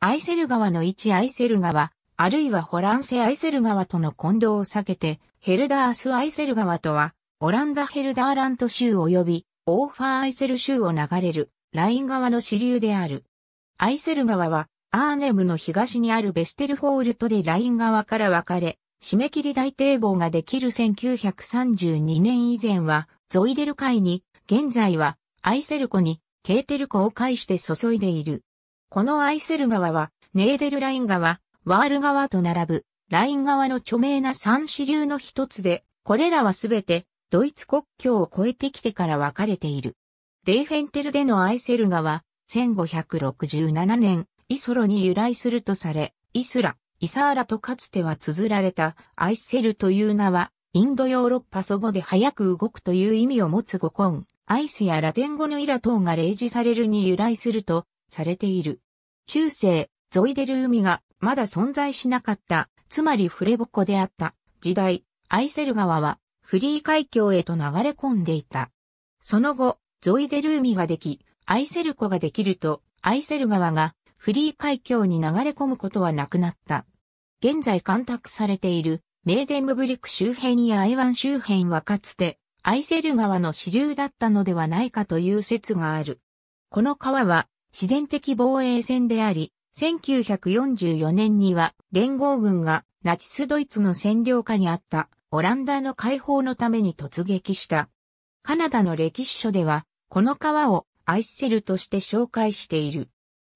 アイセル川の位置アイセル川、あるいはホランセアイセル川との混同を避けて、ヘルダースアイセル川とは、オランダヘルダーラント州及び、オーファーアイセル州を流れる、ライン川の支流である。アイセル川は、アーネムの東にあるベステルフォールトでライン川から分かれ、締め切り大堤防ができる1932年以前は、ゾイデル海に、現在は、アイセル湖に、ケーテル湖を介して注いでいる。このアイセル川は、ネーデルライン川、ワール川と並ぶ、ライン川の著名な三支流の一つで、これらはすべて、ドイツ国境を越えてきてから分かれている。デーフェンテルでのアイセル川、1567年、イソロに由来するとされ、イスラ、イサーラとかつては綴られた、アイセルという名は、インドヨーロッパ祖語で早く動くという意味を持つ語根、アイスやラテン語のイラ等が例示されるに由来すると、されている。中世、ゾイデル海がまだ存在しなかった、つまりフレボコであった時代、アイセル川はフリー海峡へと流れ込んでいた。その後、ゾイデル海ができ、アイセル湖ができると、アイセル川がフリー海峡に流れ込むことはなくなった。現在干拓されているメーデンブブリク周辺やアイワン周辺はかつてアイセル川の支流だったのではないかという説がある。この川は自然的防衛線であり、1944年には連合軍がナチスドイツの占領下にあったオランダの解放のために突撃した。カナダの歴史書では、この川をアイセルとして紹介している。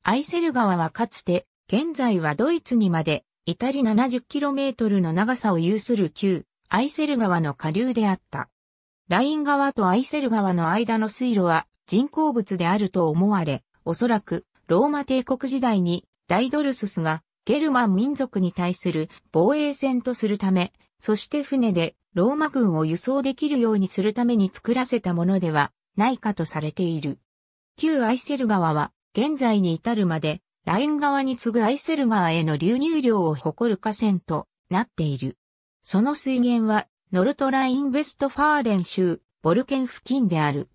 アイセル川はかつて、現在はドイツにまで、至り 70km の長さを有する旧、アイセル川の下流であった。ライン川とアイセル川の間の水路は人工物であると思われ、おそらくローマ帝国時代にダイドルススがゲルマン民族に対する防衛戦とするため、そして船でローマ軍を輸送できるようにするために作らせたものではないかとされている。旧アイセル川は現在に至るまでライン川に次ぐアイセル川への流入量を誇る河川となっている。その水源はノルトライン・ウェストファーレン州ボルケン付近である。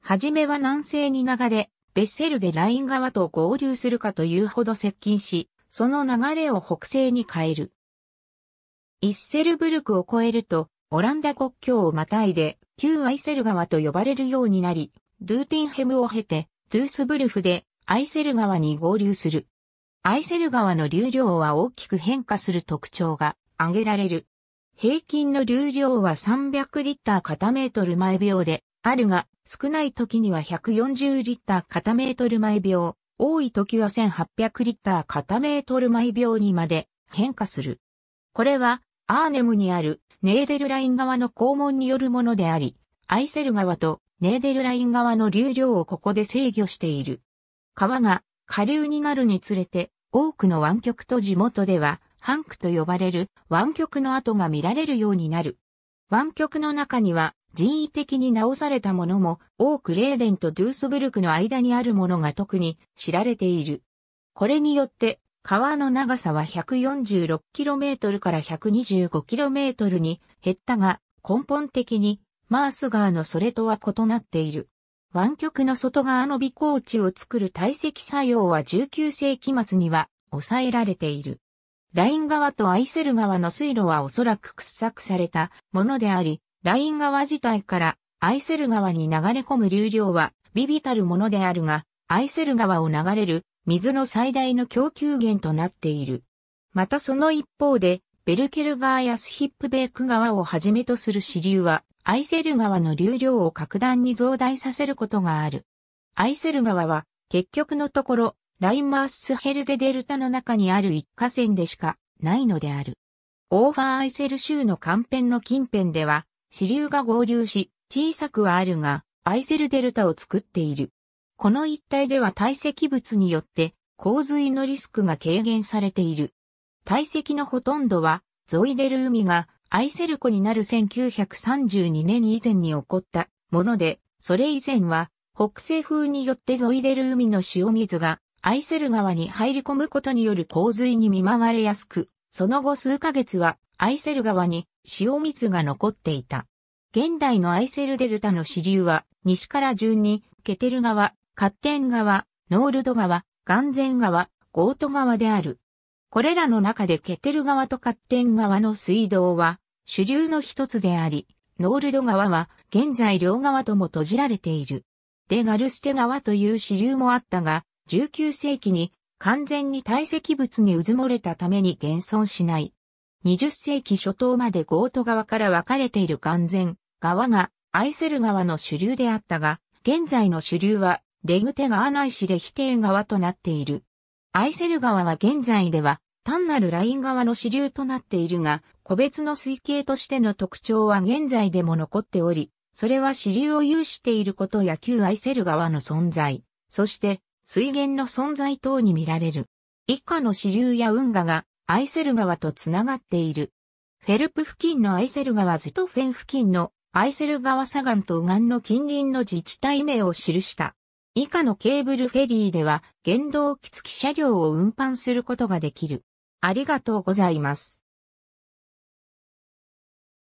はじめは南西に流れ、ベッセルでライン側と合流するかというほど接近し、その流れを北西に変える。イッセルブルクを越えると、オランダ国境をまたいで、旧アイセル川と呼ばれるようになり、ドゥーティンヘムを経て、ドゥースブルフでアイセル川に合流する。アイセル川の流量は大きく変化する特徴が挙げられる。平均の流量は300リッター片メートル毎秒であるが、少ない時には140リッター片メートル毎秒、多い時は1800リッター片メートル毎秒にまで変化する。これは、アーネムにあるネーデルライン側の肛門によるものであり、アイセル側とネーデルライン側の流量をここで制御している。川が下流になるにつれて、多くの湾曲と地元では、ハンクと呼ばれる湾曲の跡が見られるようになる。湾曲の中には人為的に直されたものも多くレーデンとドゥースブルクの間にあるものが特に知られている。これによって川の長さは 146km から 125km に減ったが根本的にマース川のそれとは異なっている。湾曲の外側の微光地を作る堆積作用は19世紀末には抑えられている。ライン川とアイセル川の水路はおそらく掘削されたものであり、ライン川自体からアイセル川に流れ込む流量は微々たるものであるが、アイセル川を流れる水の最大の供給源となっている。またその一方で、ベルケル川やスヒップベーク川をはじめとする支流は、アイセル川の流量を格段に増大させることがある。アイセル川は、結局のところ、ラインマースヘルゲデルタの中にある一河川でしかないのである。オーファーアイセル州のカ辺の近辺では、支流が合流し、小さくはあるが、アイセルデルタを作っている。この一帯では堆積物によって洪水のリスクが軽減されている。堆積のほとんどは、ゾイデル海がアイセル湖になる1932年以前に起こったもので、それ以前は北西風によってゾイデル海の潮水がアイセル川に入り込むことによる洪水に見舞われやすく、その後数ヶ月はアイセル川に塩水が残っていた。現代のアイセルデルタの支流は、西から順に、ケテル川、カッテン川、ノールド川、ガンゼン川、ゴート川である。これらの中でケテル川とカッテン川の水道は、主流の一つであり、ノールド川は現在両側とも閉じられている。デガルステ川という支流もあったが、19世紀に完全に堆積物に渦漏もれたために現存しない。20世紀初頭までゴート川から分かれている完全川がアイセル川の主流であったが、現在の主流はレグテ川ないしレヒテー川となっている。アイセル川は現在では単なるライン側の支流となっているが、個別の水系としての特徴は現在でも残っており、それは支流を有していることや旧アイセル川の存在、そして水源の存在等に見られる。以下の支流や運河がアイセル川とつながっている。フェルプ付近のアイセル川ズとフェン付近のアイセル川左岸と右岸の近隣の自治体名を記した。以下のケーブルフェリーでは原動機付き車両を運搬することができる。ありがとうございます。